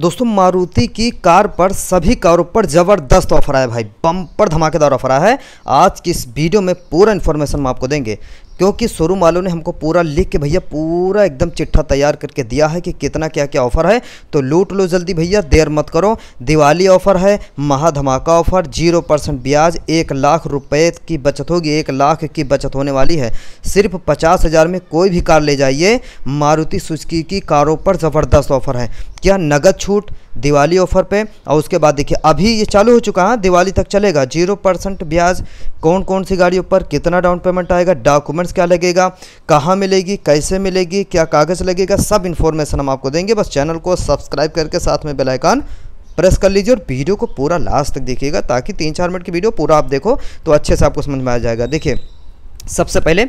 दोस्तों मारुति की कार पर सभी कारों पर ज़बरदस्त ऑफर आया भाई पर धमाकेदार ऑफर आया है आज की इस वीडियो में पूरा इन्फॉर्मेशन हम आपको देंगे क्योंकि शोरूम वालों ने हमको पूरा लिख के भैया पूरा एकदम चिट्ठा तैयार करके दिया है कि कितना क्या क्या ऑफ़र है तो लूट लो जल्दी भैया देर मत करो दिवाली ऑफ़र है महाधमाका ऑफ़र जीरो परसेंट ब्याज एक लाख रुपए की बचत होगी एक लाख की बचत होने वाली है सिर्फ पचास हज़ार में कोई भी कार ले जाइए मारुति सुजकी की कारों पर ज़बरदस्त ऑफ़र है क्या नगद छूट दिवाली ऑफ़र पे और उसके बाद देखिए अभी ये चालू हो चुका है हाँ, दिवाली तक चलेगा जीरो परसेंट ब्याज कौन कौन सी गाड़ियों पर कितना डाउन पेमेंट आएगा डॉक्यूमेंट डॉक्यूमेंट्स क्या लगेगा कहाँ मिलेगी कैसे मिलेगी क्या कागज़ लगेगा सब इन्फॉर्मेशन हम आपको देंगे बस चैनल को सब्सक्राइब करके साथ में बेलाइकान प्रेस कर लीजिए और वीडियो को पूरा लास्ट तक देखिएगा ताकि तीन चार मिनट की वीडियो पूरा आप देखो तो अच्छे से आपको समझ में आ जाएगा देखिए सबसे पहले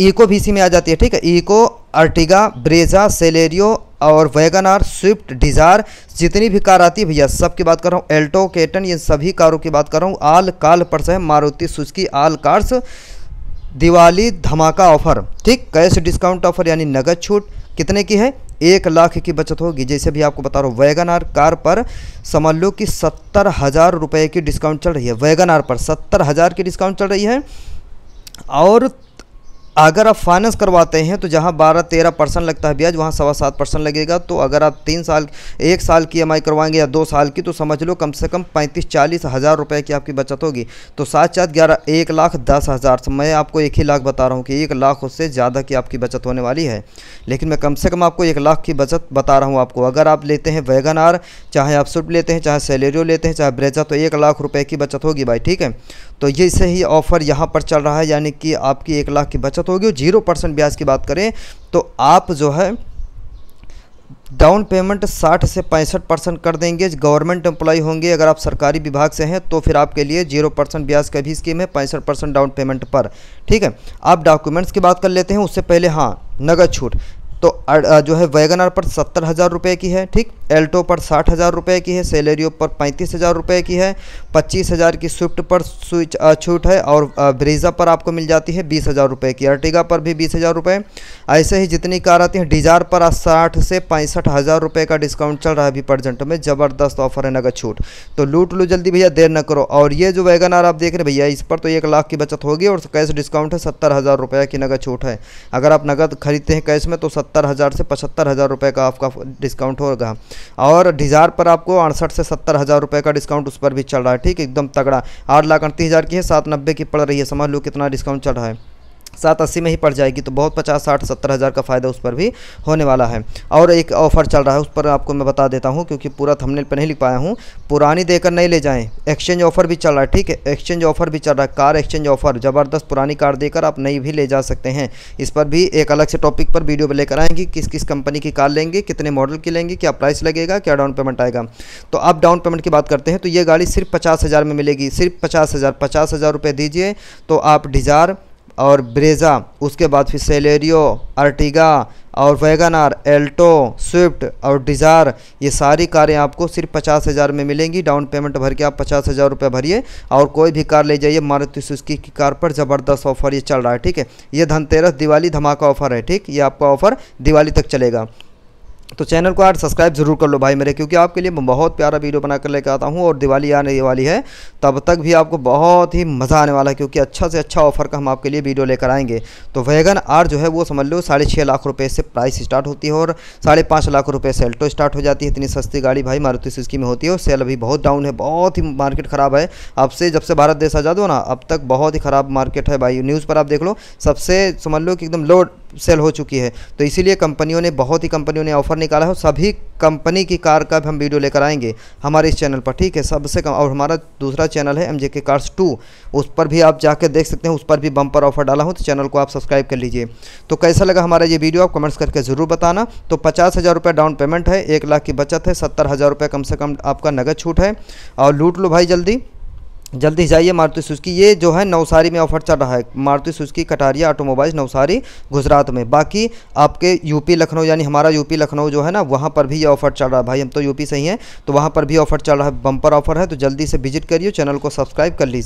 ईको वीसी में आ जाती है ठीक है ईको अर्टिगा ब्रेजा सेलेरियो और वैगन आर स्विफ्ट डिज़ायर जितनी भी कार आती है भैया सब की बात कर रहा हूँ एल्टो केटन ये सभी कारों की बात कर रहा हूँ आल काल पर्स है Maruti Suzuki all cars Diwali धमाका ऑफर ठीक कैश डिस्काउंट ऑफर यानी नगद छूट कितने की है एक लाख की बचत होगी जैसे भी आपको बता रहा हूँ वैगन आर कार पर समझ लो कि सत्तर हज़ार रुपये की डिस्काउंट चल रही है वैगन आर पर सत्तर हज़ार की डिस्काउंट चल रही है और अगर आप फाइनेंस करवाते हैं तो जहाँ बारह तेरह परसेंट लगता है ब्याज वहाँ सवा सात परसेंट लगेगा तो अगर आप तीन साल एक साल की ई करवाएंगे या दो साल की तो समझ लो कम से कम पैंतीस चालीस हज़ार रुपये की आपकी बचत होगी तो सात चार ग्यारह एक लाख दस हज़ार तो मैं आपको एक ही लाख बता रहा हूँ कि एक लाख उससे ज़्यादा की आपकी बचत होने वाली है लेकिन मैं कम से कम आपको एक लाख की बचत बता रहा हूँ आपको अगर आप लेते हैं वैगन आर चाहे आप सुट लेते हैं चाहे सेलेरियो लेते हैं चाहे ब्रेजा तो एक लाख रुपये की बचत होगी भाई ठीक है तो ये ही ऑफ़र यहाँ पर चल रहा है यानी कि आपकी एक लाख की बचत होगी और जीरो परसेंट ब्याज की बात करें तो आप जो है डाउन पेमेंट 60 से पैंसठ परसेंट कर देंगे गवर्नमेंट एम्प्लॉई होंगे अगर आप सरकारी विभाग से हैं तो फिर आपके लिए जीरो परसेंट ब्याज का भी स्कीम है पैंसठ परसेंट डाउन पेमेंट पर ठीक है आप डॉक्यूमेंट्स की बात कर लेते हैं उससे पहले हाँ नगद छूट तो जो है वैगन आर पर सत्तर हज़ार रुपये की है ठीक एल्टो पर साठ हज़ार रुपये की है सेलेरियो पर पैंतीस हज़ार रुपये की है पच्चीस हज़ार की स्विफ्ट पर स्विच छूट है और ब्रीजा पर आपको मिल जाती है बीस हज़ार रुपये की अर्टिगा पर भी बीस हज़ार रुपये ऐसे ही जितनी कार आती हैं डिजार पर साठ से पैंसठ हज़ार रुपये का डिस्काउंट चल रहा है अभी परजेंट में ज़बरदस्त ऑफर है नगर छूट तो लूट लो जल्दी भैया देर न करो और ये जो वैगन आर आप देख रहे भैया इस पर तो एक लाख की बचत होगी और कैश डिस्काउंट है सत्तर हज़ार रुपये की नगद छूट है अगर आप नगद खरीदते हैं कैश में तो सत्तर हज़ार से पचहत्तर हज़ार रुपये का आपका डिस्काउंट होगा और डिज़ायर पर आपको अड़सठ से सत्तर हज़ार रुपये का डिस्काउंट उस पर भी चल रहा है ठीक एकदम तगड़ा आठ लाख अड़तीस हज़ार की है सात नब्बे की पड़ रही है समझ लो कितना डिस्काउंट चल रहा है सात अस्सी में ही पड़ जाएगी तो बहुत पचास साठ सत्तर हज़ार का फ़ायदा उस पर भी होने वाला है और एक ऑफ़र चल रहा है उस पर आपको मैं बता देता हूँ क्योंकि पूरा थंबनेल पर नहीं लिख पाया हूँ पुरानी देकर नहीं ले जाएं एक्सचेंज ऑफ़र भी चल रहा है ठीक है एक्सचेंज ऑफ़र भी चल रहा है कार एक्सचेंज ऑफ़र ज़बरदस्त पुरानी कार देकर आप नई भी ले जा सकते हैं इस पर भी एक अलग से टॉपिक पर वीडियो लेकर आएँगी किस किस कंपनी की कार लेंगे कितने मॉडल की लेंगे क्या प्राइस लगेगा क्या डाउन पेमेंट आएगा तो आप डाउन पेमेंट की बात करते हैं तो ये गाड़ी सिर्फ पचास में मिलेगी सिर्फ पचास हज़ार पचास दीजिए तो आप डिज़ार और ब्रेज़ा उसके बाद फिर सेलेरियो अर्टिगा और वैगनार एल्टो स्विफ्ट और डिज़ार ये सारी कारें आपको सिर्फ पचास हज़ार में मिलेंगी डाउन पेमेंट भर के आप पचास हज़ार रुपये भरिए और कोई भी कार ले जाइए मारुति सुस्की की कार पर ज़बरदस्त ऑफर ये चल रहा है ठीक है ये धनतेरस दिवाली धमाका ऑफर है ठीक ये आपका ऑफर दिवाली तक चलेगा तो चैनल को यार सब्सक्राइब ज़रूर कर लो भाई मेरे क्योंकि आपके लिए मैं बहुत प्यारा वीडियो बना कर लेकर आता हूँ और दिवाली आने वाली है तब तक भी आपको बहुत ही मज़ा आने वाला है क्योंकि अच्छा से अच्छा ऑफर का हम आपके लिए वीडियो लेकर आएंगे तो वैगन आर जो है वो समझ लो साढ़े छः लाख रुपये से प्राइस स्टार्ट होती है और साढ़े पाँच लाख रुपये से अल्टो स्टार्ट हो जाती है इतनी सस्ती गाड़ी भाई मारुति सुजुकी में होती है और सेल अभी बहुत डाउन है बहुत ही मार्केट ख़राब है अब से जब से भारत देश आज़ाद हो ना अब तक बहुत ही ख़राब मार्केट है भाई न्यूज़ पर आप देख लो सबसे समझ लो कि एकदम लोड सेल हो चुकी है तो इसीलिए कंपनियों ने बहुत ही कंपनियों ने ऑफर निकाला है सभी कंपनी की कार का भी हम वीडियो लेकर आएंगे हमारे इस चैनल पर ठीक है सबसे कम और हमारा दूसरा चैनल है एम जे के कार्स टू उस पर भी आप जाकर देख सकते हैं उस पर भी बम्पर ऑफर डाला हूँ तो चैनल को आप सब्सक्राइब कर लीजिए तो कैसा लगा हमारा ये वीडियो आप कमेंट्स करके ज़रूर बताना तो पचास हज़ार रुपये डाउन पेमेंट है एक लाख की बचत है सत्तर हज़ार रुपये कम से कम आपका नगद छूट है और लूट लो भाई जल्दी जल्दी जाइए मारुति सुजुकी ये जो है नवसारी में ऑफर चल रहा है मारुति सुजुकी कटारिया ऑटोमोबाइल नवसारी गुजरात में बाकी आपके यूपी लखनऊ यानी हमारा यूपी लखनऊ जो है ना वहाँ पर भी ये ऑफर चल रहा है भाई हम तो यूपी से ही हैं तो वहाँ पर भी ऑफर चल रहा है बम्पर ऑफर है तो जल्दी से विजिट करिए चैनल को सब्सक्राइब कर लीजिए